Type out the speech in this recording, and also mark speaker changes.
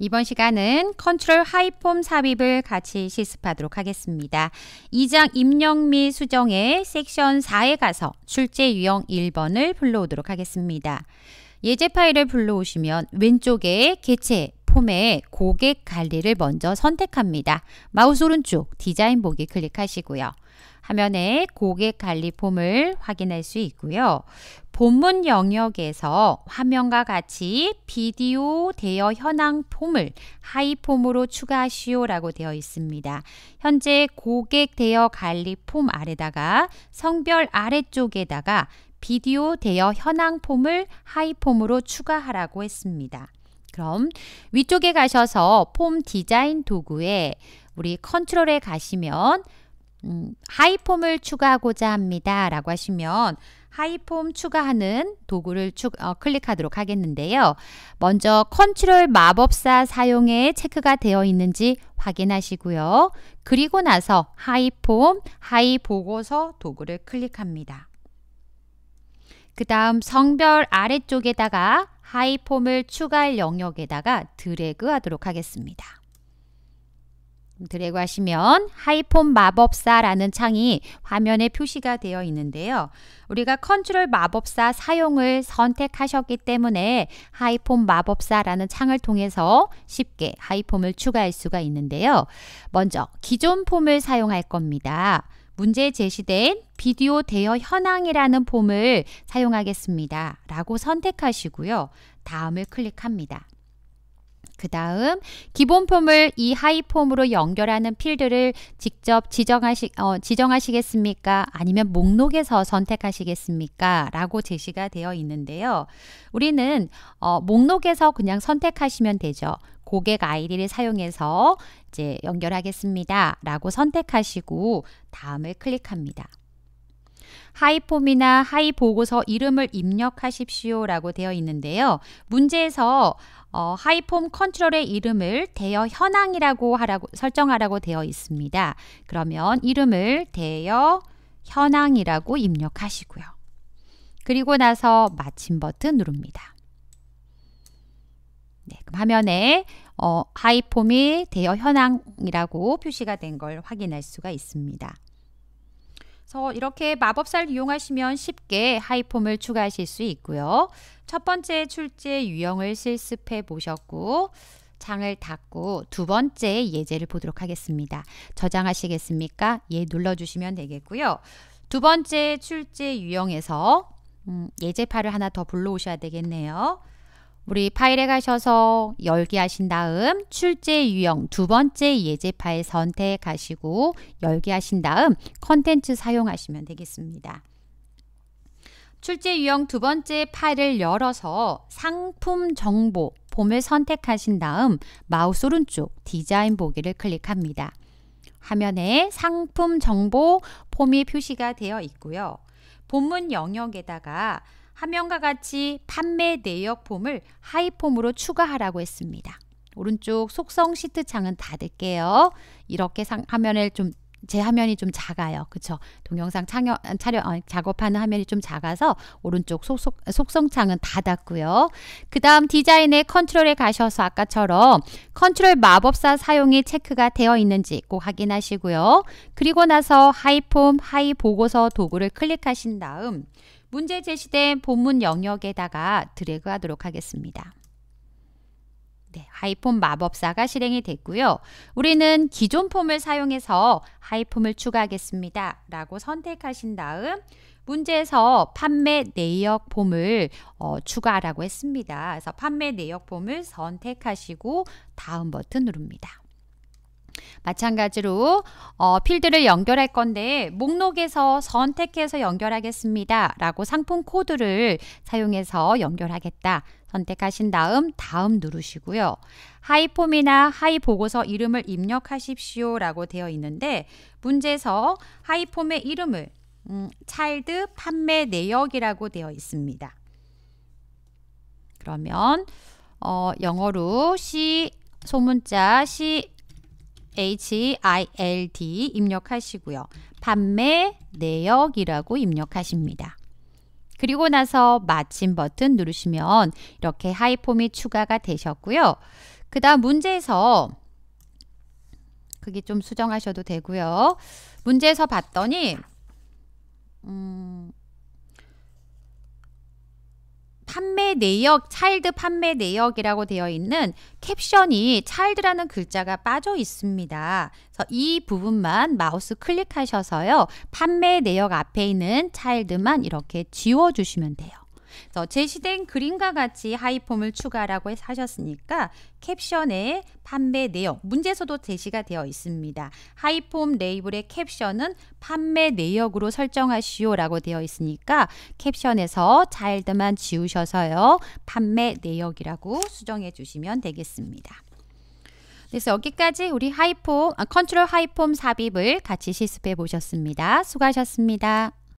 Speaker 1: 이번 시간은 컨트롤 하이폼 삽입을 같이 실습하도록 하겠습니다. 2장 입력 및 수정의 섹션 4에 가서 출제 유형 1번을 불러오도록 하겠습니다. 예제 파일을 불러오시면 왼쪽에 개체, 폼의 고객 관리를 먼저 선택합니다. 마우스 오른쪽 디자인 보기 클릭하시고요. 화면에 고객 관리 폼을 확인할 수 있고요. 본문 영역에서 화면과 같이 비디오 대여 현황 폼을 하이 폼으로 추가하시오 라고 되어 있습니다. 현재 고객 대여 관리 폼 아래다가 성별 아래쪽에다가 비디오 대여 현황 폼을 하이 폼으로 추가하라고 했습니다. 그럼 위쪽에 가셔서 폼 디자인 도구에 우리 컨트롤에 가시면 음, 하이폼을 추가하고자 합니다. 라고 하시면 하이폼 추가하는 도구를 추, 어, 클릭하도록 하겠는데요. 먼저 컨트롤 마법사 사용에 체크가 되어 있는지 확인하시고요. 그리고 나서 하이폼, 하이 보고서 도구를 클릭합니다. 그 다음 성별 아래쪽에다가 하이폼을 추가할 영역에다가 드래그 하도록 하겠습니다. 드래그 하시면 하이폼 마법사라는 창이 화면에 표시가 되어 있는데요. 우리가 컨트롤 마법사 사용을 선택하셨기 때문에 하이폼 마법사라는 창을 통해서 쉽게 하이폼을 추가할 수가 있는데요. 먼저 기존 폼을 사용할 겁니다. 문제에 제시된 비디오 대여 현황이라는 폼을 사용하겠습니다. 라고 선택하시고요. 다음을 클릭합니다. 그 다음 기본 폼을 이 하이 폼으로 연결하는 필드를 직접 지정하시, 어, 지정하시겠습니까? 아니면 목록에서 선택하시겠습니까? 라고 제시가 되어 있는데요. 우리는 어, 목록에서 그냥 선택하시면 되죠. 고객 아이디를 사용해서 이제 연결하겠습니다. 라고 선택하시고 다음을 클릭합니다. 하이폼이나 하이보고서 이름을 입력하십시오 라고 되어 있는데요. 문제에서 어, 하이폼 컨트롤의 이름을 대여 현황이라고 하라고 설정하라고 되어 있습니다. 그러면 이름을 대여 현황이라고 입력하시고요. 그리고 나서 마침 버튼 누릅니다. 네, 그럼 화면에 어, 하이폼이 대여 현황이라고 표시가 된 걸 확인할 수가 있습니다. 그래서 이렇게 마법사를 이용하시면 쉽게 하이폼을 추가하실 수 있고요. 첫 번째 출제 유형을 실습해 보셨고 장을 닫고 두 번째 예제를 보도록 하겠습니다. 저장하시겠습니까? 예 눌러주시면 되겠고요. 두 번째 출제 유형에서 음, 예제파를 하나 더 불러오셔야 되겠네요. 우리 파일에 가셔서 열기 하신 다음 출제 유형 두 번째 예제 파일 선택하시고 열기 하신 다음 컨텐츠 사용하시면 되겠습니다. 출제 유형 두 번째 파일을 열어서 상품 정보 봄을 선택하신 다음 마우스 오른쪽 디자인 보기를 클릭합니다. 화면에 상품 정보 폼이 표시가 되어 있고요. 본문 영역에다가 화면과 같이 판매 내역 폼을 하이 폼으로 추가하라고 했습니다. 오른쪽 속성 시트 창은 닫을게요. 이렇게 상, 화면을 좀 제 화면이 좀 작아요. 그쵸? 동영상 창여, 촬영, 어, 작업하는 화면이 좀 작아서 오른쪽 속, 속, 속성 창은 닫았고요. 그 다음 디자인의 컨트롤에 가셔서 아까처럼 컨트롤 마법사 사용이 체크가 되어 있는지 꼭 확인하시고요. 그리고 나서 하이폼, 하이 보고서 도구를 클릭하신 다음 문제 제시된 본문 영역에다가 드래그하도록 하겠습니다. 네, 하이폼 마법사가 실행이 됐고요. 우리는 기존 폼을 사용해서 하이폼을 추가하겠습니다. 라고 선택하신 다음 문제에서 판매 내역 폼을 어, 추가하라고 했습니다. 그래서 판매 내역 폼을 선택하시고 다음 버튼 누릅니다. 마찬가지로 어, 필드를 연결할 건데 목록에서 선택해서 연결하겠습니다. 라고 상품 코드를 사용해서 연결하겠다. 선택하신 다음 다음 누르시고요. 하이폼이나 하이보고서 이름을 입력하십시오 라고 되어 있는데 문제에서 하이폼의 이름을 음, 차일드 판매 내역이라고 되어 있습니다. 그러면 어, 영어로 C 소문자 C HILD 입력하시고요. 판매 내역이라고 입력하십니다. 그리고 나서 마침 버튼 누르시면 이렇게 하이폼이 추가가 되셨고요. 그 다음 문제에서 그게 좀 수정하셔도 되고요. 문제에서 봤더니 음, 판매 내역, 차일드 판매 내역이라고 되어 있는 캡션이 차일드라는 글자가 빠져 있습니다. 그래서 이 부분만 마우스 클릭하셔서요. 판매 내역 앞에 있는 차일드만 이렇게 지워 주시면 돼요. 그래서 제시된 그림과 같이 하이폼을 추가라고 하셨으니까 캡션에 판매 내역, 문제서도 제시가 되어 있습니다. 하이폼 레이블의 캡션은 판매 내역으로 설정하시오라고 되어 있으니까 캡션에서 자일드만 지우셔서요. 판매 내역이라고 수정해 주시면 되겠습니다. 그래서 여기까지 우리 하이폼, 아, 컨트롤 하이폼 삽입을 같이 실습해 보셨습니다. 수고하셨습니다.